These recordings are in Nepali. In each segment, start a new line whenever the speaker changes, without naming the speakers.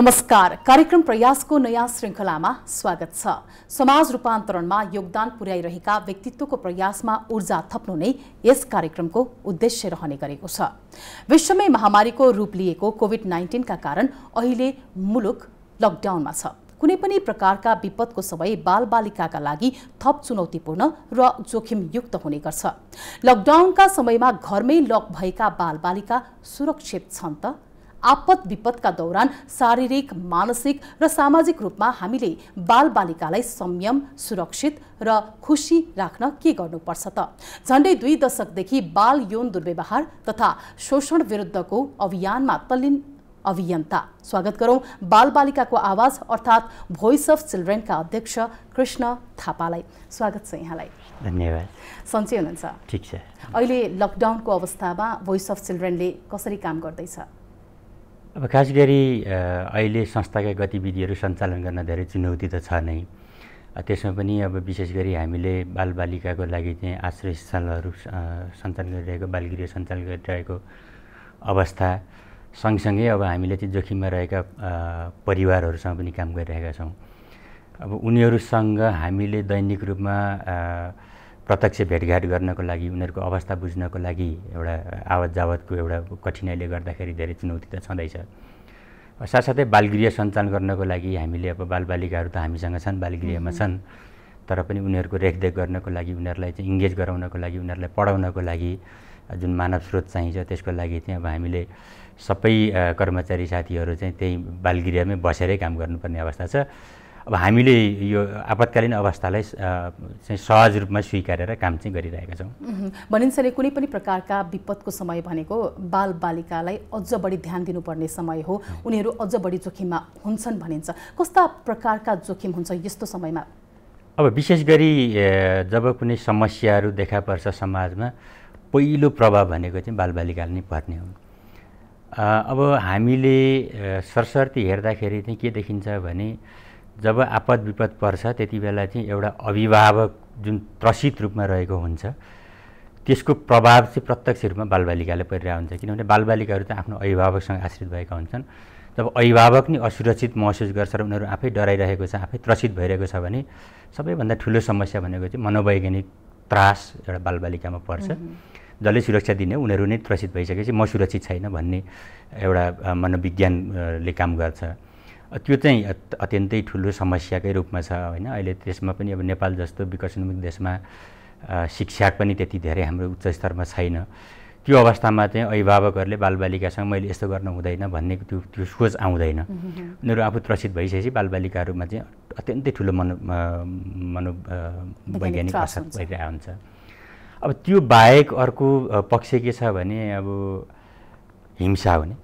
नमस्कार कार्यक्रम प्रयासको नयाँ श्रृङ्खलामा स्वागत छ समाज रूपान्तरणमा योगदान पुर्याइरहेका व्यक्तित्वको प्रयासमा ऊर्जा थप्नु नै यस कार्यक्रमको उद्देश्य रहने गरेको छ विश्वमै महामारीको रूप लिएको कोभिड नाइन्टिनका कारण अहिले मुलुक लकडाउनमा छ कुनै पनि प्रकारका विपदको समय बालबालिकाका लागि थप चुनौतीपूर्ण र जोखिमयुक्त हुने गर्छ लकडाउनका समयमा घरमै लक भएका बालबालिका सुरक्षित छन् त आपत विपदका दौरान शारीरिक मानसिक र सामाजिक रूपमा हामीले बालबालिकालाई संयम सुरक्षित र खुसी राख्न के गर्नुपर्छ त झन्डै दुई दशकदेखि बाल यौन दुर्व्यवहार तथा शोषण विरुद्धको अभियानमा तल्लीन अभियन्ता स्वागत गरौँ बालबालिकाको आवाज अर्थात् भोइस अफ चिल्ड्रेनका अध्यक्ष कृष्ण थापालाई स्वागत छ यहाँलाई धन्यवाद सन्चै हुनुहुन्छ ठिक छ अहिले लकडाउनको अवस्थामा भोइस अफ चिल्ड्रेनले कसरी काम गर्दैछ
अब खास गरी अहिले संस्थाका गतिविधिहरू सञ्चालन गर्न धेरै चुनौती त छ नै त्यसमा पनि अब विशेष गरी हामीले बालबालिकाको लागि चाहिँ आश्रय स्थलहरू सञ्चालन गरिरहेको बालगृह सञ्चालन गरिरहेको अवस्था सँगसँगै अब हामीले चाहिँ जोखिममा रहेका परिवारहरूसँग पनि काम गरिरहेका छौँ अब उनीहरूसँग हामीले दैनिक रूपमा प्रत्यक्ष भेटघाट गर्नको लागि उनीहरूको अवस्था बुझ्नको लागि एउटा आवत जावतको एउटा कठिनाइले गर्दाखेरि धेरै चुनौती त छँदैछ साथसाथै बालगृह सञ्चालन गर्नको लागि हामीले अब बालबालिकाहरू त हामीसँग छन् बालगृहमा छन् तर पनि उनीहरूको रेखदेख गर्नको लागि उनीहरूलाई चाहिँ इङ्गेज गराउनको लागि उनीहरूलाई पढाउनको लागि जुन मानव स्रोत चाहिन्छ त्यसको लागि चाहिँ अब हामीले सबै कर्मचारी साथीहरू चाहिँ त्यही बालगृहमै बसेरै काम गर्नुपर्ने अवस्था छ अब हामीले यो आपतकालीन अवस्थालाई चाहिँ सहज रूपमा स्वीकारेर काम चाहिँ गरिरहेका
छौँ भनिन्छ कुनै पनि प्रकारका विपदको समय भनेको बाल बालिकालाई अझ बढी ध्यान दिनुपर्ने समय हो उनीहरू अझ बढी जोखिममा हुन्छन् भनिन्छ कस्ता प्रकारका जोखिम हुन्छ यस्तो समयमा
अब विशेष गरी जब कुनै समस्याहरू देखा पर्छ समाजमा पहिलो प्रभाव भनेको चाहिँ बालबालिकाले नै पर्ने हो अब हामीले सरस्वती हेर्दाखेरि चाहिँ के देखिन्छ भने जब आपद विपद पर्छ त्यति बेला चाहिँ एउटा अभिभावक जुन त्रसित रूपमा रहेको हुन्छ त्यसको प्रभाव चाहिँ प्रत्यक्ष रूपमा बालबालिकाले परिरहेको हुन्छ किनभने बालबालिकाहरू त आफ्नो अभिभावकसँग आश्रित भएका हुन्छन् जब अभिभावक नै असुरक्षित महसुस गर्छ र उनीहरू आफै डराइरहेको छ आफै त्रसित भइरहेको छ भने सबैभन्दा ठुलो समस्या भनेको चाहिँ मनोवैज्ञानिक त्रास एउटा बालबालिकामा पर्छ जसले सुरक्षा दिने उनीहरू नै त्रसित भइसकेपछि म सुरक्षित छैन भन्ने एउटा मनोविज्ञानले काम गर्छ त्यो चाहिँ अत्यन्तै ठुलो समस्याकै रूपमा छ होइन अहिले त्यसमा पनि अब नेपाल जस्तो विकसनमुख देशमा शिक्षा पनि त्यति धेरै हाम्रो उच्च स्तरमा छैन त्यो अवस्थामा चाहिँ अभिभावकहरूले बालबालिकासँग मैले यस्तो गर्न हुँदैन भन्ने त्यो त्यो सोच आउँदैन उनीहरू आफू त्रसित भइसकेपछि बालबालिकाहरूमा चाहिँ अत्यन्तै ठुलो मनो मनो वैज्ञानिक असर भइरहेको हुन्छ अब त्यो बाहेक अर्को पक्ष के छ भने अब हिंसा हुने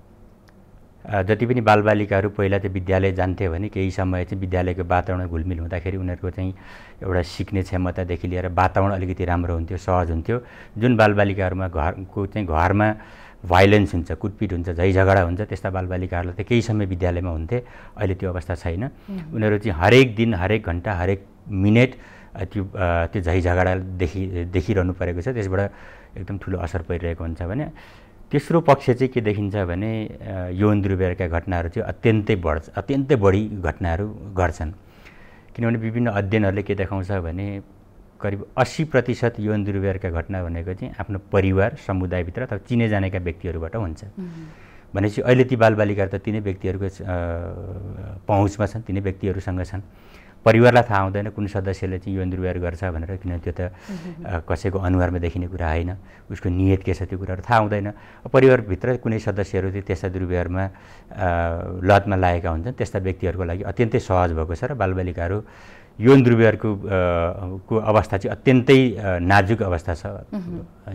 जति पनि बालबालिकाहरू पहिला चाहिँ विद्यालय जान्थ्यो भने केही समय चाहिँ विद्यालयको वातावरण घुलमिल हुँदाखेरि उनीहरूको चाहिँ एउटा सिक्ने क्षमतादेखि लिएर वातावरण अलिकति राम्रो हुन्थ्यो सहज हुन्थ्यो जुन बालबालिकाहरूमा घरको चाहिँ घरमा भाइलेन्स हुन्छ कुटपिट हुन्छ झै झगडा हुन्छ त्यस्ता बालबालिकाहरूलाई त केही समय विद्यालयमा हुन्थे अहिले त्यो अवस्था छैन उनीहरू चाहिँ हरेक दिन हरेक घन्टा हरेक मिनट त्यो त्यो झै झगडा देखि देखिरहनु परेको छ त्यसबाट एकदम ठुलो असर परिरहेको हुन्छ भने तेस्रो पक्ष चाहिँ के देखिन्छ भने यौन दुर्व्यहारका घटनाहरू चाहिँ अत्यन्तै बढ्छ अत्यन्तै बढी घटनाहरू घट्छन् किनभने विभिन्न अध्ययनहरूले के देखाउँछ भने करिब अस्सी प्रतिशत यौन दुर्व्यहारका घटना भनेको चाहिँ आफ्नो परिवार समुदायभित्र अथवा चिने जानेका व्यक्तिहरूबाट हुन्छ भनेपछि अहिले ती बालबालिकाहरू त तिनै व्यक्तिहरूको पहुँचमा छन् तिनै व्यक्तिहरूसँग छन् परिवारलाई थाहा हुँदैन कुन सदस्यले चाहिँ यौन दुर्व्यवहार गर्छ भनेर किनभने त्यो त कसैको अनुहारमा देखिने कुरा होइन उसको नियत के छ त्यो कुराहरू थाहा हुँदैन परिवारभित्र कुनै सदस्यहरू चाहिँ त्यस्ता दुर्व्यवहारमा लतमा लागेका हुन्छन् त्यस्ता व्यक्तिहरूको लागि अत्यन्तै सहज भएको छ र बालबालिकाहरू यौन दुर्व्यवहारको को अवस्था चाहिँ अत्यन्तै नाजुक अवस्था छ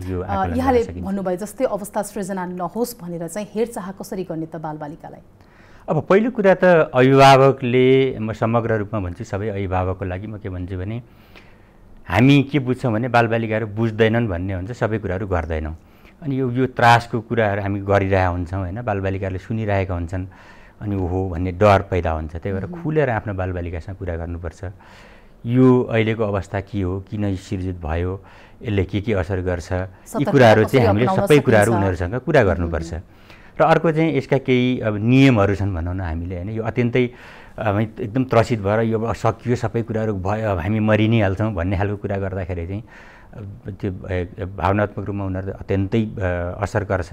यो यहाँले
भन्नुभयो जस्तै अवस्था सृजना नहोस् भनेर चाहिँ हेरचाह कसरी गर्ने त बालबालिकालाई
अब पहिलो कुरा त अभिभावकले म समग्र रूपमा भन्छु सबै अभिभावकको लागि म के भन्छु भने हामी के बुझ्छौँ भने बालबालिकाहरू बुझ्दैनन् भन्ने हुन्छ सबै कुराहरू गर्दैनौँ अनि यो यो त्रासको कुराहरू हामी गरिरहेका हुन्छौँ होइन बालबालिकाहरूले सुनिरहेका हुन्छन् अनि हो भन्ने डर पैदा हुन्छ त्यही भएर खुलेर आफ्नो बालबालिकासँग कुरा गर्नुपर्छ यो अहिलेको अवस्था के हो किन सिर्जित भयो यसले के के असर गर्छ यी कुराहरू चाहिँ हामीले सबै कुराहरू उनीहरूसँग कुरा गर्नुपर्छ र अर्को चाहिँ यसका केही अब नियमहरू छन् भनौँ न हामीले होइन यो अत्यन्तै एकदम त्रसित भएर यो सकियो सबै कुराहरू भयो अब हामी मरि नै हाल्छौँ भन्ने खालको कुरा गर्दाखेरि चाहिँ त्यो भावनात्मक रूपमा उनीहरू अत्यन्तै असर गर्छ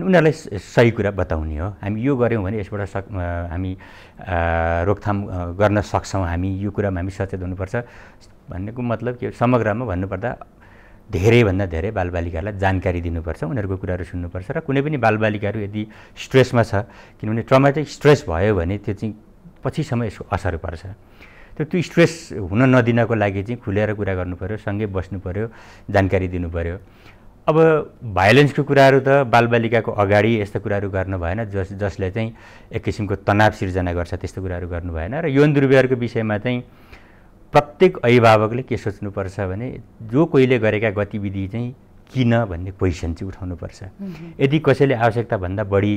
अनि उनीहरूलाई सही कुरा बताउने हो हामी यो गऱ्यौँ भने यसबाट सक हामी रोकथाम गर्न सक्छौँ हामी यो कुरामा हामी सचेत हुनुपर्छ भन्नेको मतलब के समग्रमा भन्नुपर्दा धेरैभन्दा धेरै बालबालिकाहरूलाई जानकारी दिनुपर्छ उनीहरूको कुराहरू सुन्नुपर्छ र कुनै पनि बालबालिकाहरू यदि स्ट्रेसमा छ किनभने ट्रमाटिक स्ट्रेस भयो भने त्यो चाहिँ पछिसम्म यसको असर पर्छ त्यो त्यो स्ट्रेस हुन नदिनको लागि चाहिँ खुलेर कुरा गर्नु पऱ्यो सँगै बस्नु पऱ्यो जानकारी दिनु पऱ्यो अब भाइलेन्सको कुराहरू त बालबालिकाको अगाडि यस्तो कुराहरू गर्नु भएन जस जसले चाहिँ एक किसिमको तनाव सिर्जना गर्छ त्यस्तो कुराहरू गर्नु भएन र यौन दुर्व्यवहारको विषयमा चाहिँ प्रत्येक अभिभावकले के सोच्नुपर्छ भने जो कोहीले गरेका गतिविधि चाहिँ किन भन्ने क्वेसन चाहिँ उठाउनुपर्छ यदि कसैले आवश्यकताभन्दा बढी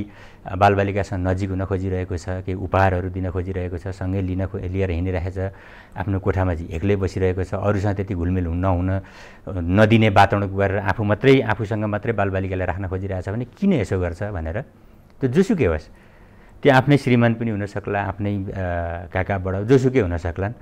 बालबालिकासँग नजिक हुन खोजिरहेको छ केही उपहारहरू दिन खोजिरहेको छ सँगै लिन खो लिएर हिँडिरहेको छ आफ्नो कोठामा चाहिँ एक्लै बसिरहेको छ अरूसँग त्यति घुलमिल हुन नहुन नदिने वातावरण गरेर आफू मात्रै आफूसँग मात्रै बालबालिकालाई राख्न खोजिरहेछ भने किन यसो गर्छ भनेर त्यो जोसुकै होस् त्यो आफ्नै श्रीमान पनि हुनसक्ला आफ्नै काका बडा जोसुकै हुनसक्लान्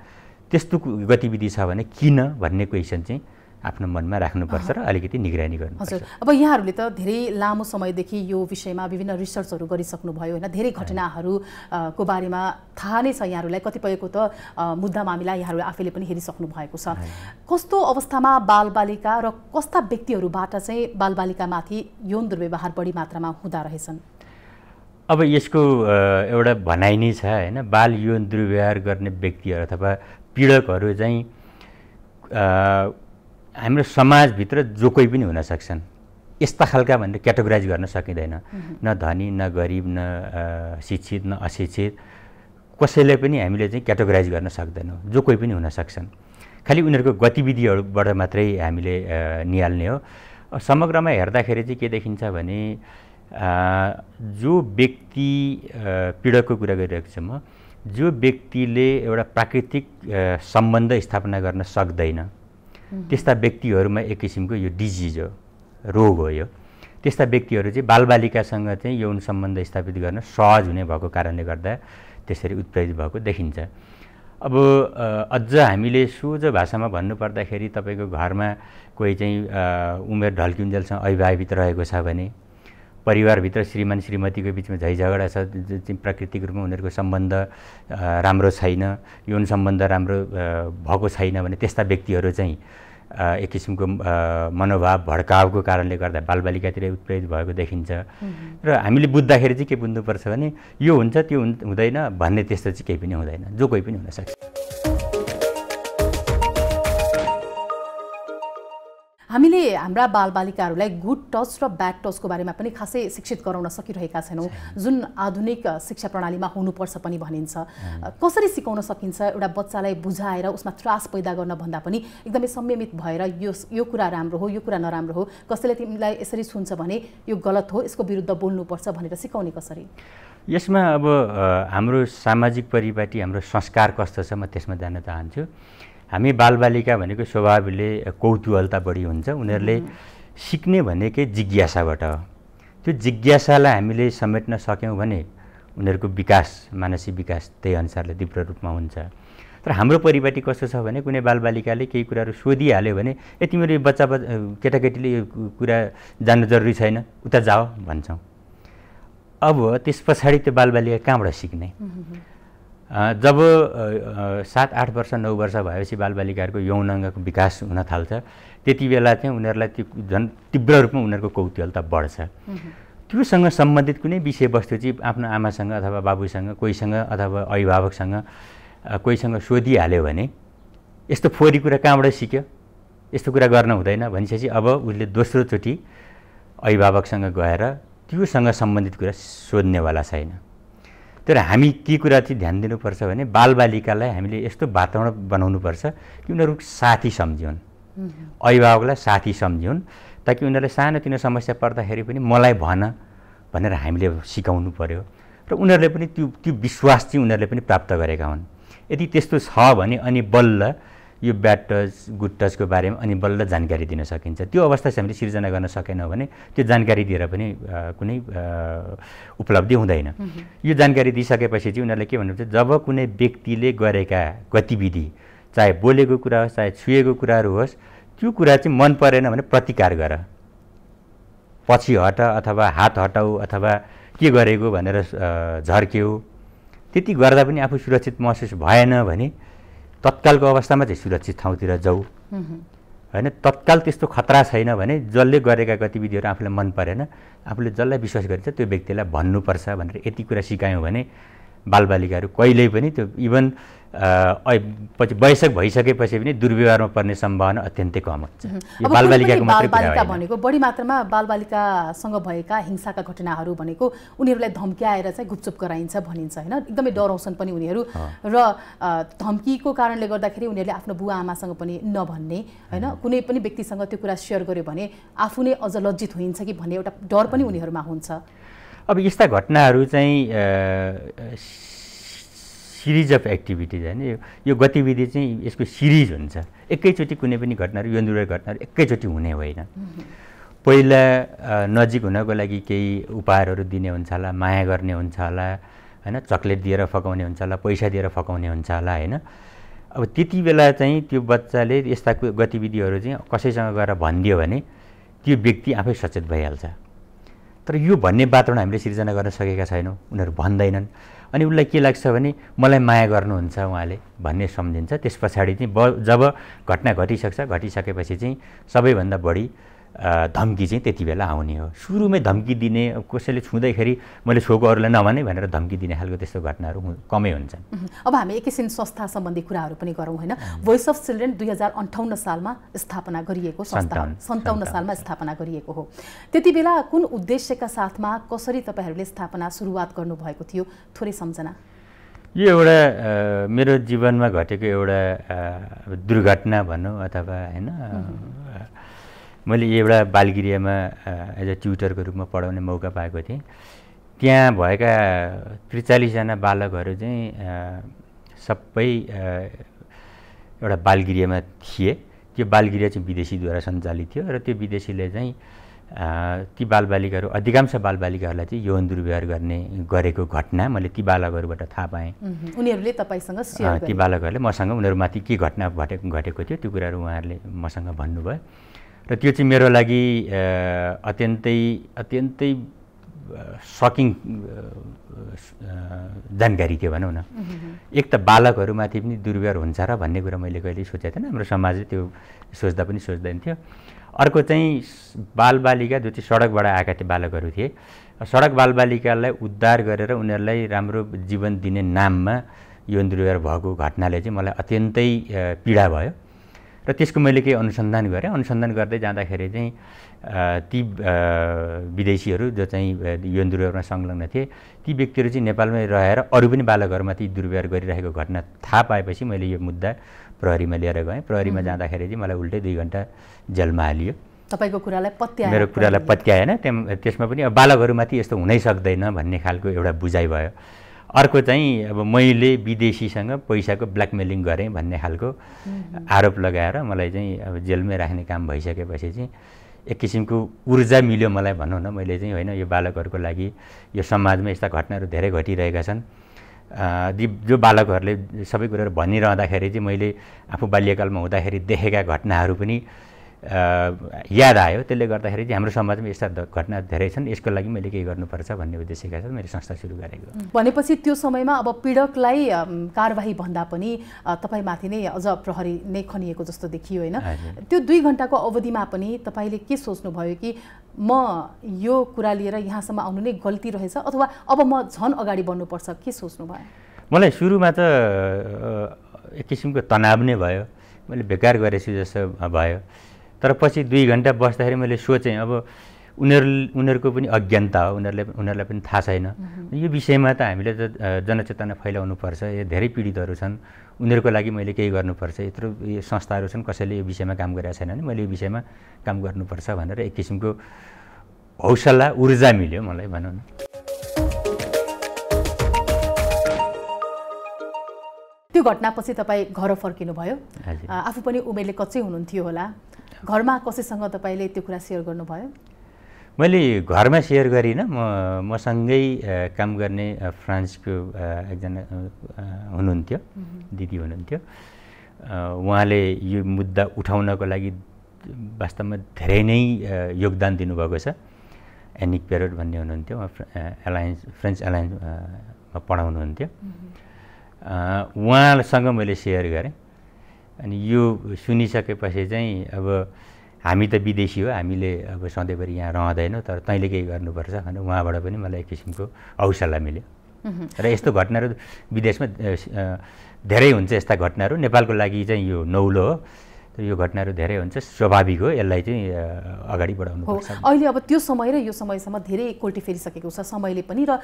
त्यस्तो गतिविधि छ भने किन भन्ने क्वेसन चाहिँ आफ्नो मनमा राख्नुपर्छ र अलिकति निगरानी गर्नु
हजुर अब यहाँहरूले त धेरै लामो समयदेखि यो विषयमा विभिन्न रिसर्चहरू गरिसक्नुभयो होइन धेरै घटनाहरूको बारेमा थाहा नै छ यहाँहरूलाई कतिपयको त मुद्दा मामिला यहाँहरू आफैले पनि हेरिसक्नु भएको छ कस्तो अवस्थामा बालबालिका र कस्ता व्यक्तिहरूबाट चाहिँ बालबालिकामाथि यौन दुर्व्यवहार बढी मात्रामा हुँदा रहेछन्
अब यसको एउटा भनाइ नै छ होइन बाल यौन दुर्व्यवहार गर्ने व्यक्तिहरू अथवा पीडकहरू चाहिँ हाम्रो समाजभित्र जो कोही पनि हुन सक्छन् यस्ता खालका भनेर क्याटेगोराइज गर्न सकिँदैन न धनी न गरिब न शिक्षित न अशिक्षित कसैले पनि हामीले चाहिँ क्याटेगोराइज गर्न सक्दैनौँ जो कोही पनि हुन सक्छन् खालि उनीहरूको गतिविधिहरूबाट मात्रै हामीले निहाल्ने हो समग्रमा हेर्दाखेरि चाहिँ के देखिन्छ भने जो व्यक्ति पीडकको कुरा गरिरहेको छ म जो व्यक्तिले एउटा प्राकृतिक सम्बन्ध स्थापना गर्न सक्दैन त्यस्ता व्यक्तिहरूमा एक किसिमको यो डिजिज हो रोग हो यो त्यस्ता व्यक्तिहरू चाहिँ बालबालिकासँग चाहिँ यौन सम्बन्ध स्थापित गर्न सहज हुने भएको कारणले गर्दा त्यसरी उत्प्रेरित भएको देखिन्छ अब अझ हामीले सोझो भाषामा भन्नुपर्दाखेरि तपाईँको घरमा कोही चाहिँ उमेर ढल्किन्जेलसँग अभिभावित रहेको छ भने परिवारभित्र श्रीमान श्रीमतीको बिचमा झगडा छ जुन प्राकृतिक रूपमा उनीहरूको सम्बन्ध राम्रो छैन यौन सम्बन्ध राम्रो भएको छैन भने त्यस्ता व्यक्तिहरू चाहिँ एक किसिमको मनोभाव भड्काउको कारणले गर्दा बालबालिकातिर उत्प्रेरित भएको देखिन्छ र हामीले बुझ्दाखेरि चाहिँ के बुझ्नुपर्छ भने यो हुन्छ त्यो हुँदैन भन्ने त्यस्तो चाहिँ केही पनि हुँदैन जो कोही पनि हुनसक्छ
हामीले हाम्रा बालबालिकाहरूलाई गुड टच र ब्याड टचको बारेमा पनि खासै शिक्षित गराउन सकिरहेका छैनौँ जुन आधुनिक शिक्षा प्रणालीमा हुनुपर्छ पनि भनिन्छ कसरी सिकाउन सकिन्छ एउटा बच्चालाई बुझाएर उसमा त्रास पैदा गर्न भन्दा पनि एकदमै संयमित भएर यो यो कुरा राम्रो हो यो कुरा नराम्रो हो कसैले तिमीलाई यसरी सुन्छ भने यो गलत हो यसको विरुद्ध बोल्नुपर्छ भनेर सिकाउने कसरी
यसमा अब हाम्रो सामाजिक परिपाटी हाम्रो संस्कार कस्तो छ म त्यसमा जान चाहन्छु हामी बालबालिका भनेको स्वभावले कौतुहलता बढी हुन्छ उनीहरूले सिक्ने भनेकै जिज्ञासाबाट त्यो जिज्ञासालाई हामीले समेट्न सक्यौँ भने उनीहरूको विकास मानसिक विकास त्यही अनुसारले तीव्र रूपमा हुन्छ तर हाम्रो परिपाटी कस्तो छ भने कुनै बालबालिकाले केही कुराहरू सोधिहाल्यो भने ए तिमीहरू बच्चा बच्चा केटाकेटीले यो कुरा जान्नु जरुरी छैन उता जाओ भन्छौँ अब त्यस पछाडि त्यो बालबालिका कहाँबाट सिक्ने जब सात आठ वर्ष नौ वर्ष भएपछि बालबालिकाहरूको यौनाङ्गको विकास हुन थाल्छ त्यति बेला चाहिँ उनीहरूलाई त्यो झन् तीव्र रूपमा उनीहरूको कौतूहलता बढ्छ त्योसँग सम्बन्धित कुनै विषयवस्तु चाहिँ आफ्नो आमासँग अथवा बाबुसँग कोहीसँग अथवा अभिभावकसँग कोहीसँग सोधिहाल्यो भने यस्तो फोहोरी कुरा कहाँबाट सिक्यो यस्तो कुरा गर्न हुँदैन भनिसकेपछि अब उसले दोस्रोचोटि अभिभावकसँग गएर त्योसँग सम्बन्धित कुरा सोध्नेवाला छैन तर हामी के कुरा चाहिँ ध्यान दिनुपर्छ भने बालबालिकालाई हामीले यस्तो वातावरण बनाउनुपर्छ कि उनीहरू साथी सम्झिउन् अभिभावकलाई साथी सम्झिउन् ताकि उनीहरूले सानोतिनो समस्या पर्दाखेरि पनि मलाई भन भनेर हामीले सिकाउनु पऱ्यो र उनीहरूले पनि त्यो त्यो विश्वास चाहिँ उनीहरूले पनि प्राप्त गरेका हुन् यदि त्यस्तो छ भने अनि बल्ल यो ब्याड टच गुड टचको बारेमा अनि बल्ल जानकारी दिन सकिन्छ त्यो अवस्था चाहिँ हामीले सिर्जना गर्न सकेनौँ भने त्यो जानकारी दिएर पनि कुनै उपलब्धि हुँदैन यो जानकारी दिइसकेपछि चाहिँ उनीहरूले के भन्नुहुन्छ जब कुनै व्यक्तिले गरेका गतिविधि चाहे बोलेको कुरा होस् चाहे छुएको कुराहरू होस् त्यो कुरा चाहिँ मन परेन भने प्रतिकार गर पछि हट अथवा हात हटाऊ अथवा के गरेको भनेर झर्क्यौ त्यति गर्दा पनि आफू सुरक्षित महसुस भएन भने तत्कालको अवस्थामा चाहिँ सुरक्षित ठाउँतिर जाऊ होइन तत्काल त्यस्तो खतरा छैन भने जसले गरेका गतिविधिहरू आफूलाई मन परेन आफूले जसलाई विश्वास गरिन्छ त्यो व्यक्तिलाई भन्नुपर्छ भनेर यति कुरा सिकायौँ भने बालबालिकाहरू कहिल्यै पनि त्यो इभन पछि वयस्क भइसकेपछि पनि दुर्व्यवहारमा पर्ने सम्भावना अत्यन्तै कम हुन्छ यो बालबालिकाको मात्रै बालबालिका
भनेको बढी मात्रामा बालबालिकासँग भएका हिंसाका घटनाहरू भनेको उनीहरूलाई धम्क्याएर चाहिँ गुपचुप गराइन्छ भनिन्छ होइन एकदमै डराउँछन् पनि उनीहरू र धम्कीको कारणले गर्दाखेरि उनीहरूले आफ्नो बुवा आमासँग पनि नभन्ने होइन कुनै पनि व्यक्तिसँग त्यो कुरा सेयर गर्यो भने आफू नै अझ लज्जित हुन्छ कि भन्ने एउटा डर पनि उनीहरूमा हुन्छ
अब यस्ता घटनाहरू चाहिँ सिरिज अफ एक्टिभिटिज होइन यो गतिविधि चाहिँ यसको सिरिज हुन्छ एकैचोटि कुनै पनि घटनाहरू यन्दुर घटनाहरू एकैचोटि हुने होइन पहिला नजिक हुनको लागि केही उपहारहरू दिने हुन्छ होला माया गर्ने हुन्छ होला होइन चक्लेट दिएर फकाउने हुन्छ होला पैसा दिएर फकाउने हुन्छ होला होइन अब त्यति बेला चाहिँ त्यो बच्चाले यस्ता गतिविधिहरू चाहिँ कसैसँग गएर भनिदियो भने त्यो व्यक्ति आफै सचेत भइहाल्छ तर यो भन्ने वातावरण हामीले सिर्जना गर्न सकेका छैनौँ उनीहरू भन्दैनन् अनि उसलाई के लाग्छ भने मलाई माया गर्नुहुन्छ उहाँले भन्ने सम्झिन्छ त्यस पछाडि चाहिँ ब जब घटना घटिसक्छ घटिसकेपछि चाहिँ सबैभन्दा बढी धम्की चाहिँ त्यति बेला आउने हो सुरुमै धम्की दिने कसैले छुँदैखेरि मैले छोएको अरूलाई नभने भनेर धम्की दिने खालको त्यस्तो घटनाहरू कमै हुन्छन्
अब हामी एकैछिन संस्था सम्बन्धी कुराहरू पनि गरौँ होइन भोइस अफ चिल्ड्रेन दुई हजार अन्ठाउन्न सालमा स्थापना गरिएको संस्था सन्ताउन्न सालमा स्थापना गरिएको हो त्यति बेला कुन उद्देश्यका साथमा कसरी तपाईँहरूले स्थापना सुरुवात गर्नुभएको थियो थोरै सम्झना
यो एउटा मेरो जीवनमा घटेको एउटा दुर्घटना भनौँ अथवा होइन मैले एउटा बालगिरियामा एज अ ट्युटरको रूपमा पढाउने मौका पाएको थिएँ त्यहाँ भएका त्रिचालिसजना बालकहरू चाहिँ सबै एउटा बालगिरियामा थिए त्यो बालगिरिया चाहिँ विदेशीद्वारा सञ्चालित थियो र त्यो विदेशीले चाहिँ ती बालबालिकाहरू अधिकांश बालबालिकाहरूलाई चाहिँ यौन दुर्व्यवहार गर्ने गरेको घटना मैले ती बालकहरूबाट थाहा पाएँ
उनीहरूले तपाईँसँग ती
बालकहरूले मसँग उनीहरूमाथि के घटना घटेको घटेको थियो त्यो कुराहरू उहाँहरूले मसँग भन्नुभयो र त्यो चाहिँ मेरो लागि अत्यन्तै अत्यन्तै सकिङ जानकारी थियो भनौँ न एक त बालकहरूमाथि पनि दुर्व्यवहार हुन्छ र भन्ने कुरा मैले कहिले सोचेको थिएन हाम्रो समाजले त्यो सोच्दा पनि सोच्दैन थियो अर्को चाहिँ बालबालिका जो चाहिँ सडकबाट आएका थिए बालकहरू थिए सडक बालबालिकालाई उद्धार गरेर उनीहरूलाई राम्रो जीवन दिने नाममा यो दुर्व्यवहार भएको घटनाले चाहिँ मलाई अत्यन्तै पीडा भयो र त्यसको मैले केही अनुसन्धान गरेँ अनुसन्धान गर्दै जाँदाखेरि चाहिँ ती विदेशीहरू जो चाहिँ यौन दुर्व्यवहारमा संलग्न थिए ती व्यक्तिहरू चाहिँ नेपालमै रहेर अरू पनि बालकहरूमा दुर्व्यवहार गरिरहेको घटना थाहा पाएपछि मैले यो मुद्दा प्रहरीमा लिएर गएँ प्रहरीमा जाँदाखेरि चाहिँ मलाई उल्टै दुई घन्टा जेलमा हालियो
तपाईँको कुरालाई पत्या मेरो कुरालाई
पत्याएन त्यहाँ त्यसमा पनि अब बालकहरूमाथि यस्तो हुनै सक्दैन भन्ने खालको एउटा बुझाइ भयो अर्को चाहिँ अब मैले विदेशीसँग पैसाको ब्ल्याकमेलिङ गरेँ भन्ने खालको आरोप लगाएर मलाई चाहिँ अब जेलमै राख्ने काम भइसकेपछि चाहिँ एक किसिमको ऊर्जा मिल्यो मलाई भनौँ न मैले चाहिँ होइन यो बालकहरूको लागि यो समाजमा यस्ता घटनाहरू धेरै घटिरहेका छन् दि जो बालकहरूले सबै कुराहरू भनिरहँदाखेरि चाहिँ मैले आफू बाल्यकालमा हुँदाखेरि देखेका घटनाहरू पनि याद आयो त्यसले गर्दाखेरि चाहिँ हाम्रो समाजमा यस्ता घटना धेरै छन् यसको लागि मैले केही गर्नुपर्छ भन्ने उद्देश्यका साथ मैले संस्था सुरु
गरेको भनेपछि त्यो समयमा अब पीडकलाई कारवाही भन्दा पनि तपाईँमाथि नै अझ प्रहरी नै खनिएको जस्तो देखियो होइन त्यो दुई घन्टाको अवधिमा पनि तपाईँले के सोच्नुभयो कि म यो कुरा लिएर यहाँसम्म आउनु नै गल्ती रहेछ अथवा अब म झन् अगाडि बढ्नुपर्छ के सोच्नुभयो
मलाई सुरुमा त एक किसिमको तनाव नै भयो मैले बेकार गरेछु जस्तो भयो तर पछि दुई घन्टा बस्दाखेरि मैले सोचेँ अब उनीहरू उनीहरूको पनि अज्ञानता हो उनीहरूले उनीहरूलाई पनि थाहा छैन यो विषयमा त हामीले त जनचेतना फैलाउनु पर्छ यो धेरै पीडितहरू छन् उनीहरूको लागि मैले केही गर्नुपर्छ यत्रो यो संस्थाहरू छन् कसैले यो विषयमा काम गरेका छैन भने मैले यो विषयमा काम गर्नुपर्छ भनेर एक किसिमको हौसला ऊर्जा मिल्यो मलाई भनौँ न
त्यो घटनापछि तपाईँ घर फर्किनुभयो आफू पनि उमेरले कच्चै हुनुहुन्थ्यो होला घरमा कसैसँग तपाईँले त्यो कुरा सेयर गर्नुभयो
मैले घरमा सेयर गरिनँ म मसँगै काम गर्ने फ्रान्सको एकजना हुनुहुन्थ्यो दिदी हुनुहुन्थ्यो उहाँले यो मुद्दा उठाउनको लागि वास्तवमा धेरै नै योगदान दिनुभएको छ एनिक पेरोट भन्ने हुनुहुन्थ्यो उहाँ एलायन्स फ्रेन्च एलायन्समा पढाउनुहुन्थ्यो उहाँसँग मैले सेयर गरेँ अनि यो सुनिसकेपछि चाहिँ अब हामी त विदेशी हो हामीले अब सधैँभरि यहाँ रहँदैनौँ तर तैँले केही गर्नुपर्छ भने उहाँबाट पनि मलाई एक किसिमको हौसला मिल्यो र यस्तो घटनाहरू विदेशमा धेरै हुन्छ यस्ता घटनाहरू नेपालको लागि चाहिँ यो नौलो हो यो घटनाहरू धेरै हुन्छ स्वाभाविक हो यसलाई चाहिँ अगाडि बढाउनु हो
अहिले अब त्यो समय र यो समयसम्म धेरै कोल्टी फेरिसकेको छ समयले पनि र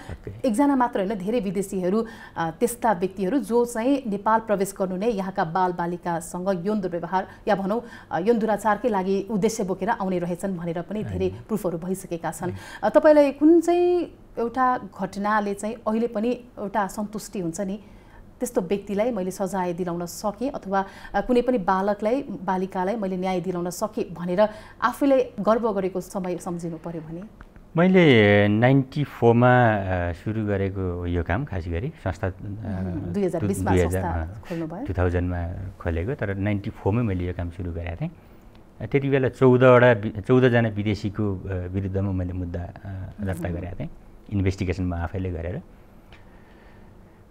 एकजना मात्र होइन धेरै विदेशीहरू त्यस्ता व्यक्तिहरू जो चाहिँ नेपाल प्रवेश गर्नु नै यहाँका बालबालिकासँग यौन दुर्व्यवहार या भनौँ यौन दुराचारकै लागि उद्देश्य बोकेर आउने रहेछन् भनेर पनि धेरै प्रुफहरू भइसकेका छन् तपाईँलाई कुन चाहिँ एउटा घटनाले चाहिँ अहिले पनि एउटा सन्तुष्टि हुन्छ नि त्यस्तो व्यक्तिलाई मैले सजाय दिलाउन सकेँ अथवा कुनै पनि बालकलाई बालिकालाई मैले न्याय दिलाउन सकेँ भनेर आफैलाई गर्व गरेको समय सम्झिनु पऱ्यो भने
मैले नाइन्टी फोरमा सुरु गरेको यो काम खास गरी संस्था दुई हजार टु थाउजन्डमा खोलेको तर नाइन्टी फोरमै मैले यो काम सुरु गरेको थिएँ त्यति बेला चौधवटा चौधजना विदेशीको विरुद्धमा मैले मुद्दा दर्ता गरेको थिएँ इन्भेस्टिगेसन म आफैले गरेर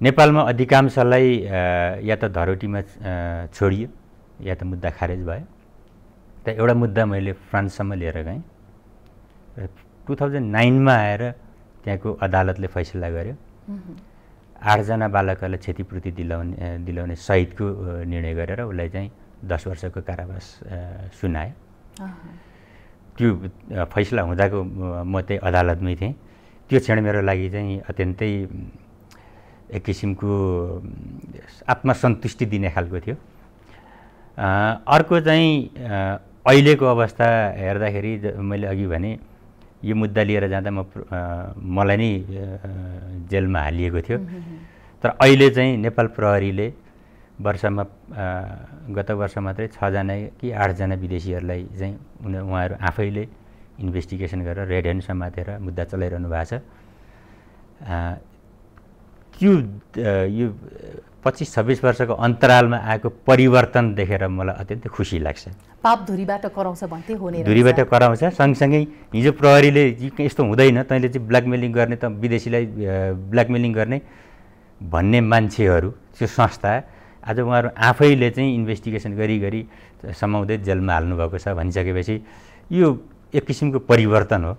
नेपालमा अधिकांशलाई या त धरोटीमा छोडियो या त मुद्दा खारेज भयो त एउटा मुद्दा मैले फ्रान्ससम्म लिएर गएँ र टु थाउजन्ड नाइनमा आएर त्यहाँको अदालतले फैसला गर्यो आठजना बालकहरूलाई क्षतिपूर्ति दिलाउने दिलाउने सहितको निर्णय गरेर उसलाई चाहिँ दस वर्षको कारावास सुनायो त्यो फैसला हुँदाको म त्यही अदालतमै थिएँ त्यो क्षण मेरो लागि चाहिँ अत्यन्तै एक किसिमको आत्मसन्तुष्टि दिने खालको थियो अर्को चाहिँ अहिलेको अवस्था हेर्दाखेरि मैले अघि भने यो मुद्दा लिएर जाँदा म मलाई नै जेलमा हालिएको थियो तर अहिले चाहिँ नेपाल प्रहरीले वर्षमा गत वर्ष मात्रै छजना कि आठजना विदेशीहरूलाई चाहिँ उनीहरू उहाँहरू आफैले इन्भेस्टिगेसन गरेर रेड ह्यान्ड समातेर मुद्दा चलाइरहनु भएको छ त्यो यो पच्चिस छब्बिस वर्षको अन्तरालमा आएको परिवर्तन देखेर मलाई अत्यन्तै खुसी लाग्छ
पाप धुरीबाट कराउँछ भन्थे हुने धुरीबाट
कराउँछ सँगसँगै हिजो प्रहरीले यस्तो हुँदैन तैँले चाहिँ ब्ल्याकमेलिङ गर्ने त विदेशीलाई ब्ल्याकमेलिङ गर्ने भन्ने मान्छेहरू त्यो संस्था आज उहाँहरू आफैले चाहिँ इन्भेस्टिगेसन गरी गरी समाउँदै जेलमा हाल्नुभएको छ भनिसकेपछि यो एक किसिमको परिवर्तन हो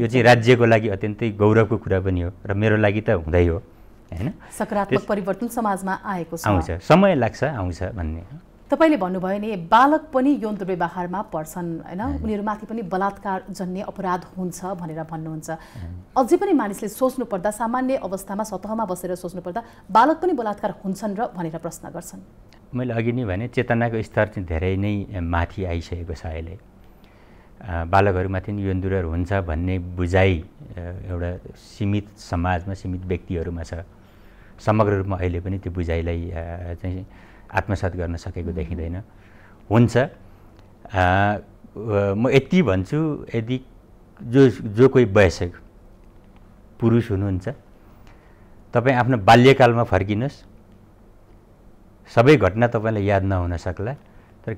यो चाहिँ राज्यको लागि अत्यन्तै गौरवको कुरा पनि हो र मेरो लागि त हुँदै हो होइन
सकारात्मक परिवर्तन समाजमा आएको छ आउँछ
समय लाग्छ आउँछ भन्ने
तपाईँले भन्नुभयो नि बालक पनि यौन दुर्व्यवहारमा पर्छन् होइन उनीहरूमाथि पनि बलात्कार जन्य अपराध हुन्छ भनेर भन्नुहुन्छ अझै पनि मानिसले सोच्नु पर्दा सामान्य अवस्थामा सतहमा बसेर सोच्नु पर्दा बालक पनि बलात्कार हुन्छन् र भनेर प्रश्न गर्छन्
मैले अघि नै भने चेतनाको स्तर चाहिँ धेरै नै माथि आइसकेको छ अहिले बालकहरूमाथि नि यौन दुर्व्यवहार हुन्छ भन्ने बुझाइ एउटा सीमित समाजमा सीमित व्यक्तिहरूमा छ समग्र रूपमा अहिले पनि त्यो बुझाइलाई चाहिँ आत्मसात गर्न सकेको देखिँदैन हुन्छ म यति भन्छु यदि जो जो कोही वयस्क पुरुष हुनुहुन्छ तपाईँ आफ्नो बाल्यकालमा फर्किनुहोस् सबै घटना तपाईँलाई याद नहुन सक्ला तर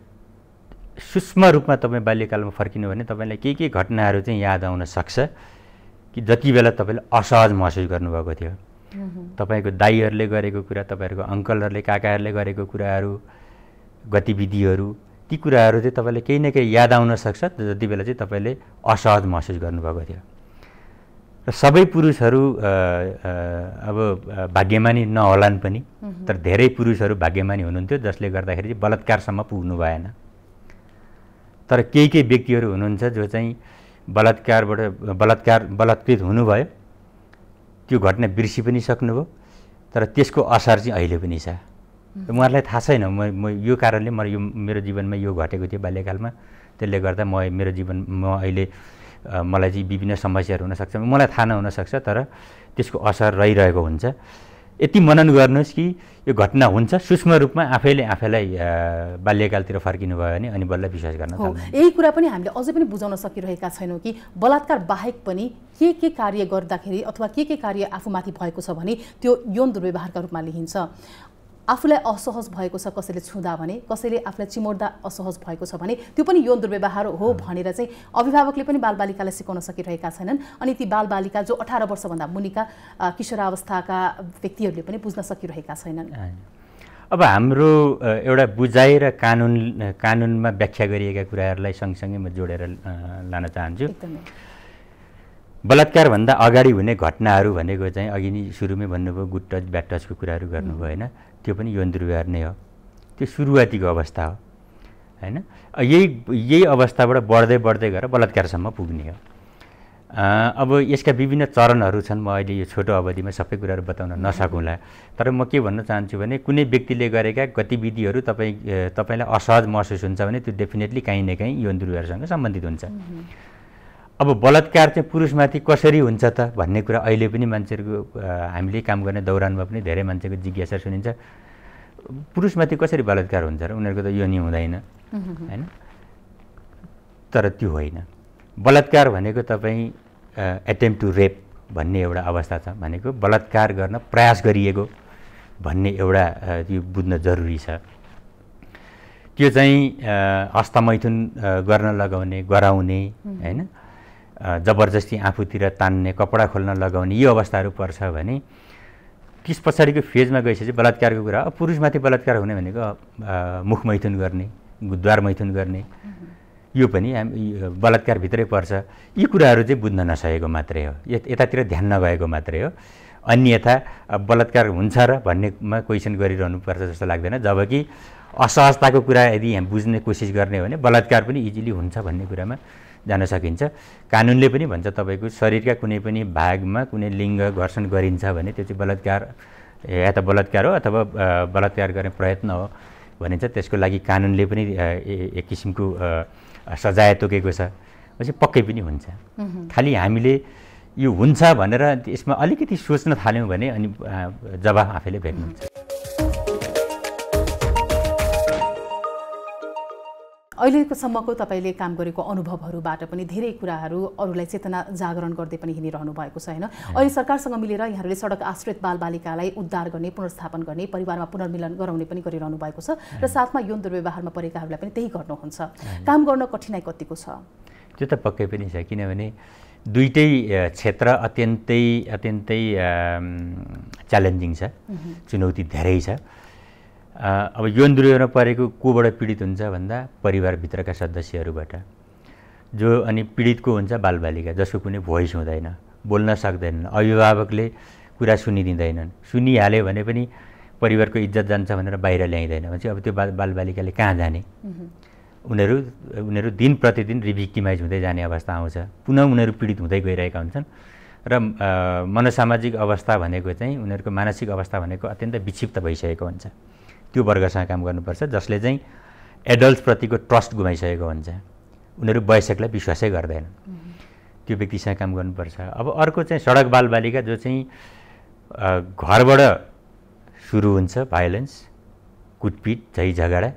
सूक्ष्म रूपमा तपाईँ बाल्यकालमा फर्किनु भने तपाईँलाई के के घटनाहरू चाहिँ याद आउन सक्छ कि जति बेला तपाईँले असहज महसुस गर्नुभएको थियो Mm-hmm. तपाईँको दाईहरूले गरेको कुरा तपाईँहरूको अङ्कलहरूले काकाहरूले गरेको कुराहरू गतिविधिहरू ती कुराहरू चाहिँ तपाईँले केही न केही याद आउन सक्छ जति बेला चाहिँ तपाईँले असहज महसुस गर्नुभएको थियो र सबै पुरुषहरू अब भाग्यमानी नहोलान् पनि mm-hmm. तर धेरै पुरुषहरू भाग्यमानी हुनुहुन्थ्यो जसले गर्दाखेरि चाहिँ बलात्कारसम्म पुग्नु भएन तर केही केही व्यक्तिहरू हुनुहुन्छ जो चाहिँ बलात्कारबाट बलात्कार बलात्कृत हुनुभयो त्यो घटना बिर्सि पनि सक्नुभयो तर त्यसको असर चाहिँ अहिले पनि छ उहाँहरूलाई थाहा छैन म म यो कारणले म यो मेरो जीवनमा यो घटेको थियो बाल्यकालमा त्यसले गर्दा म मेरो जीवन म अहिले मलाई चाहिँ विभिन्न समस्याहरू हुनसक्छ मलाई थाहा नहुनसक्छ तर त्यसको असर रहिरहेको हुन्छ यति मनन गर्नुहोस् कि यो घटना हुन्छ सूक्ष्म रूपमा आफैले आफैलाई बाल्यकालतिर फर्किनु भयो भने अनि बल्ल विश्वास गर्न हो
यही कुरा पनि हामीले अझै पनि बुझाउन सकिरहेका छैनौँ कि बलात्कार बाहेक पनि के के कार्य गर्दाखेरि अथवा के के कार्य आफूमाथि भएको छ भने त्यो यौन दुर्व्यवहारका रूपमा लिइन्छ आफूलाई असहज भएको छ कसैले छुँदा भने कसैले आफूलाई चिमोट्दा असहज भएको छ भने त्यो पनि यौन दुर्व्यवहार हो भनेर चाहिँ अभिभावकले पनि बालबालिकालाई सिकाउन सकिरहेका छैनन् अनि ती बालबालिका जो अठार वर्षभन्दा मुनिका किशोरावस्थाका व्यक्तिहरूले पनि बुझ्न सकिरहेका छैनन्
अब हाम्रो एउटा बुझाइ र कानुन कानुनमा व्याख्या गरिएका कुराहरूलाई सँगसँगै म जोडेर लान चाहन्छु बलात्कारभन्दा अगाडि हुने घटनाहरू भनेको चाहिँ अघि नै सुरुमै भन्नुभयो गुड टच ब्याड टचको कुराहरू गर्नुभयो होइन त्यो पनि यौन दुर्व्यवहार नै हो त्यो सुरुवातीको अवस्था हो होइन यही यही अवस्थाबाट बढ्दै बढ्दै गएर बलात्कारसम्म पुग्ने हो अब यसका विभिन्न चरणहरू छन् म अहिले यो छोटो अवधिमा सबै कुराहरू बताउन नसकौँला तर म के भन्न चाहन्छु भने कुनै व्यक्तिले गरेका गतिविधिहरू तपाईँ तपाईँलाई असहज महसुस हुन्छ भने त्यो डेफिनेटली काहीँ न काहीँ यौन दुर्व्यवहारसँग सम्बन्धित हुन्छ अब बलात्कार चाहिँ पुरुषमाथि कसरी हुन्छ त भन्ने कुरा अहिले पनि मान्छेहरूको हामीले काम गर्ने दौरानमा पनि धेरै मान्छेको जिज्ञासा सुनिन्छ पुरुषमाथि कसरी बलात्कार हुन्छ र उनीहरूको त यो नि हुँदैन होइन तर त्यो होइन बलात्कार भनेको तपाईँ एटेम्प टु रेप भन्ने एउटा अवस्था छ भनेको बलात्कार गर्न प्रयास गरिएको भन्ने एउटा यो बुझ्न जरुरी छ त्यो चाहिँ हस्तमैथुन गर्न लगाउने गराउने होइन जबरजस्ती आफूतिर तान्ने कपडा खोल्न लगाउने यो अवस्थाहरू पर्छ भने किस पछाडिको फेजमा गएपछि बलात्कारको कुरा अब पुरुषमाथि बलात्कार हुने भनेको मुख मैथुन गर्ने द्वार मैथुन गर्ने यो पनि बलात्कारभित्रै पर्छ यी कुराहरू चाहिँ बुझ्न नसकेको मात्रै हो यतातिर ध्यान नगएको मात्रै हो अन्यथा बलात्कार हुन्छ र भन्नेमा क्वेसन पर्छ जस्तो लाग्दैन जबकि असहजताको कुरा यदि बुझ्ने कोसिस गर्ने हो भने बलात्कार पनि इजिली हुन्छ भन्ने कुरामा जान सकिन्छ कानुनले पनि भन्छ तपाईँको शरीरका कुनै पनि भागमा कुनै लिङ्ग घर्षण गरिन्छ भने त्यो चाहिँ बलात्कार या त बलात्कार हो अथवा बलात्कार गर्ने प्रयत्न हो भनिन्छ त्यसको लागि कानुनले पनि एक किसिमको सजाय तोकेको छ पछि पक्कै पनि हुन्छ खालि हामीले यो हुन्छ भनेर यसमा अलिकति सोच्न थाल्यौँ भने अनि जवाफ आफैले भेट्नुहुन्छ
अहिलेसम्मको तपाईँले काम गरेको अनुभवहरूबाट पनि धेरै कुराहरू अरूलाई चेतना जागरण गर्दै पनि हिँडिरहनु भएको छ होइन अहिले सरकारसँग मिलेर यहाँहरूले सडक आश्रित बालबालिकालाई उद्धार गर्ने पुनर्स्थापन गर्ने परिवारमा पुनर्मिलन गराउने पनि गरिरहनु भएको छ र साथमा यौन दुर्व्यवहारमा परेकाहरूलाई पनि त्यही गर्नुहुन्छ काम गर्न कठिनाई कतिको छ
त्यो त पक्कै पनि छ किनभने दुइटै क्षेत्र अत्यन्तै अत्यन्तै च्यालेन्जिङ छ चुनौती धेरै छ अब यौन दुर्योगमा परेको कोबाट पीडित हुन्छ भन्दा परिवारभित्रका सदस्यहरूबाट जो अनि पीडितको हुन्छ बालबालिका जसको कुनै भोइस हुँदैन बोल्न सक्दैनन् अभिभावकले कुरा सुनिदिँदैनन् सुनिहाल्यो भने पनि परिवारको इज्जत जान्छ भनेर बाहिर ल्याइँदैन भने अब त्यो बाल बालबालिकाले कहाँ जाने उनीहरू उनीहरू दिन प्रतिदिन रिभिक्टिमाइज हुँदै जाने अवस्था आउँछ पुनः उनीहरू पीडित हुँदै गइरहेका हुन्छन् र मनोसामाजिक अवस्था भनेको चाहिँ उनीहरूको मानसिक अवस्था भनेको अत्यन्त विक्षिप्त भइसकेको हुन्छ त्यो वर्गसँग काम गर्नुपर्छ जसले चाहिँ एडल्ट्सप्रतिको ट्रस्ट गुमाइसकेको हुन्छ उनीहरू वयस्कलाई विश्वासै गर्दैन त्यो व्यक्तिसँग काम गर्नुपर्छ अब अर्को चाहिँ सडक बालबालिका जो चाहिँ घरबाट सुरु हुन्छ भायोलेन्स कुटपिट झै झगडा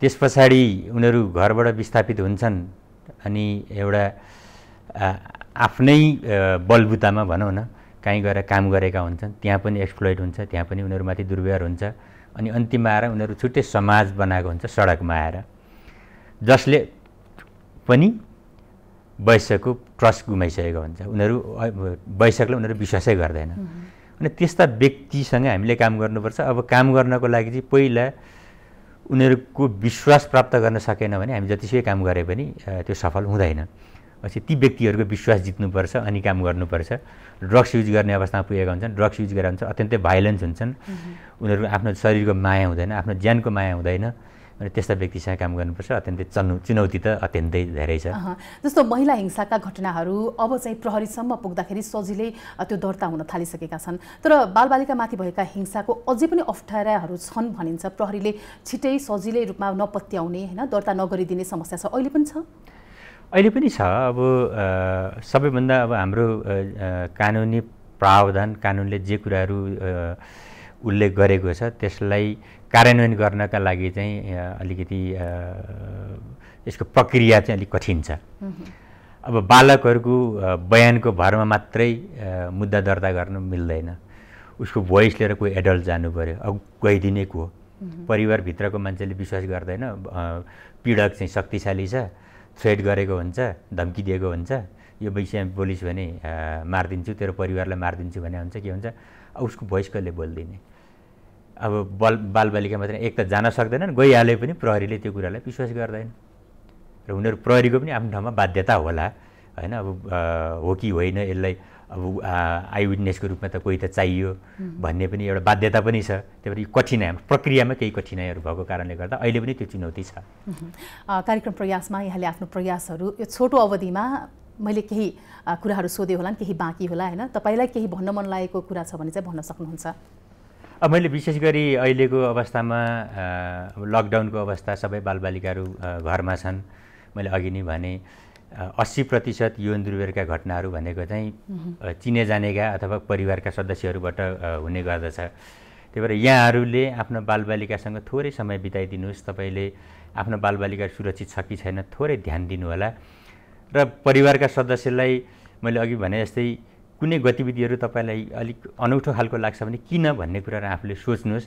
त्यस पछाडि उनीहरू घरबाट विस्थापित हुन्छन् अनि एउटा आफ्नै बलबुतामा भनौँ न काहीँ गएर काम गरेका हुन्छन् त्यहाँ पनि एक्सप्लोइट हुन्छ त्यहाँ पनि उनीहरूमाथि दुर्व्यवहार हुन्छ अनि अन्तिममा आएर उनीहरू छुट्टै समाज बनाएको हुन्छ सडकमा आएर जसले पनि वैश्यको ट्रस्ट गुमाइसकेको हुन्छ उनीहरू वैश्यकलाई उनीहरू विश्वासै गर्दैन अनि त्यस्ता व्यक्तिसँग हामीले काम गर्नुपर्छ अब काम गर्नको लागि चाहिँ पहिला उनीहरूको विश्वास प्राप्त गर्न सकेन भने हामी जतिसुकै काम गरे पनि त्यो सफल हुँदैन पछि ती व्यक्तिहरूको विश्वास जित्नुपर्छ अनि काम गर्नुपर्छ ड्रग्स युज गर्ने अवस्थामा पुगेका हुन्छन् ड्रग्स युज गरेर हुन्छ अत्यन्तै भाइलेन्स हुन्छन्
mm-hmm.
उनीहरू आफ्नो शरीरको माया हुँदैन आफ्नो ज्यानको माया हुँदैन अनि त्यस्ता व्यक्तिसँग काम गर्नुपर्छ अत्यन्तै चनु चुनौती त अत्यन्तै धेरै छ
जस्तो महिला हिंसाका घटनाहरू अब चाहिँ प्रहरीसम्म पुग्दाखेरि सजिलै त्यो दर्ता हुन थालिसकेका छन् तर बालबालिकामाथि भएका हिंसाको अझै पनि अप्ठ्याराहरू छन् भनिन्छ प्रहरीले छिटै सजिलै रूपमा नपत्याउने होइन दर्ता नगरिदिने समस्या छ अहिले पनि छ
अहिले पनि छ अब सबैभन्दा अब हाम्रो कानुनी प्रावधान कानुनले जे कुराहरू उल्लेख गरेको छ त्यसलाई कार्यान्वयन गर्नका लागि चाहिँ अलिकति यसको प्रक्रिया चाहिँ अलिक कठिन छ अब बालकहरूको बयानको भरमा मात्रै मुद्दा दर्ता गर्न मिल्दैन उसको भोइस लिएर कोही एडल्ट जानु पऱ्यो अब गइदिने को हो परिवारभित्रको मान्छेले विश्वास गर्दैन पीडक चाहिँ शक्तिशाली छ थ्रेड गरेको हुन्छ धम्की दिएको हुन्छ यो विषयमा बोलिस् भने मारिदिन्छु तेरो परिवारलाई मारिदिन्छु भने हुन्छ के हुन्छ उसको भोइस कसले बोलिदिने अब बल बालबालिका मात्रै एक त जान सक्दैनन् गइहाले पनि प्रहरीले त्यो कुरालाई विश्वास गर्दैन र उनीहरू प्रहरीको पनि आफ्नो ठाउँमा बाध्यता होला होइन अब हो कि होइन यसलाई अब आइविटनेसको विटनेसको रूपमा त कोही त चाहियो भन्ने पनि एउटा बाध्यता पनि छ त्यही भएर यो कठिनाइ प्रक्रियामा केही कठिनाइहरू भएको कारणले गर्दा अहिले पनि त्यो चुनौती छ
कार्यक्रम प्रयासमा यहाँले आफ्नो प्रयासहरू यो छोटो अवधिमा मैले केही कुराहरू सोधेँ होला केही बाँकी होला होइन तपाईँलाई केही भन्न मन लागेको कुरा छ भने चाहिँ भन्न सक्नुहुन्छ
अब मैले विशेष गरी अहिलेको अवस्थामा लकडाउनको अवस्था सबै बालबालिकाहरू घरमा छन् मैले अघि नै भने अस्सी प्रतिशत यौन दुर्व्यवहारका घटनाहरू भनेको चाहिँ चिने जानेका अथवा परिवारका सदस्यहरूबाट हुने गर्दछ त्यही भएर यहाँहरूले आफ्नो बालबालिकासँग थोरै समय बिताइदिनुहोस् तपाईँले आफ्नो बालबालिका सुरक्षित छ कि छैन थोरै ध्यान दिनुहोला र परिवारका सदस्यलाई मैले अघि भने जस्तै कुनै गतिविधिहरू तपाईँलाई अलिक अनौठो खालको लाग्छ भने किन भन्ने कुराहरू आफूले सोच्नुहोस्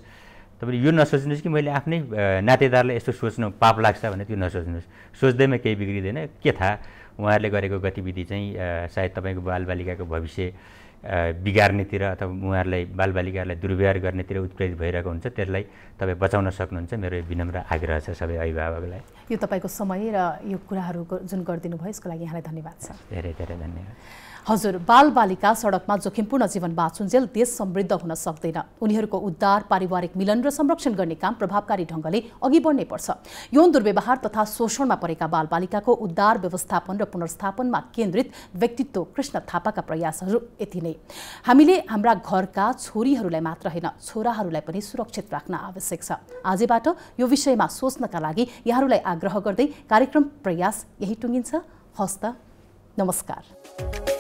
तपाईँले यो नसोच्नुहोस् कि मैले आफ्नै नातेदारलाई यस्तो सोच्नु पाप लाग्छ भने त्यो नसोच्नुहोस् सोच्दैमा केही बिग्रिँदैन के थाहा उहाँहरूले गरेको गतिविधि चाहिँ सायद तपाईँको बालबालिकाको भविष्य बिगार्नेतिर अथवा उहाँहरूलाई बालबालिकाहरूलाई दुर्व्यवहार गर्नेतिर उत्प्रेरित भइरहेको हुन्छ त्यसलाई तपाईँ बचाउन सक्नुहुन्छ मेरो विनम्र आग्रह छ सबै अभिभावकलाई
यो तपाईँको समय र यो कुराहरू जुन गरिदिनु भयो यसको लागि यहाँलाई धन्यवाद छ धेरै धेरै धन्यवाद हजुर बालबालिका सडकमा जोखिमपूर्ण जीवन बाँचुन्जेल देश समृद्ध हुन सक्दैन उनीहरूको उद्धार पारिवारिक मिलन र संरक्षण गर्ने काम प्रभावकारी ढङ्गले अघि बढ्नै पर्छ यौन दुर्व्यवहार तथा शोषणमा परेका बालबालिकाको उद्धार व्यवस्थापन र पुनर्स्थापनमा केन्द्रित व्यक्तित्व कृष्ण थापाका प्रयासहरू यति नै हामीले हाम्रा घरका छोरीहरूलाई मात्र होइन छोराहरूलाई पनि सुरक्षित राख्न आवश्यक छ आजबाट यो विषयमा सोच्नका लागि यहाँहरूलाई आग्रह गर्दै कार्यक्रम प्रयास यही टुङ्गिन्छ हस्त नमस्कार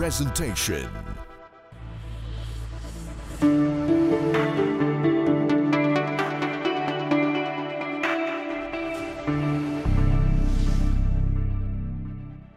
presentation.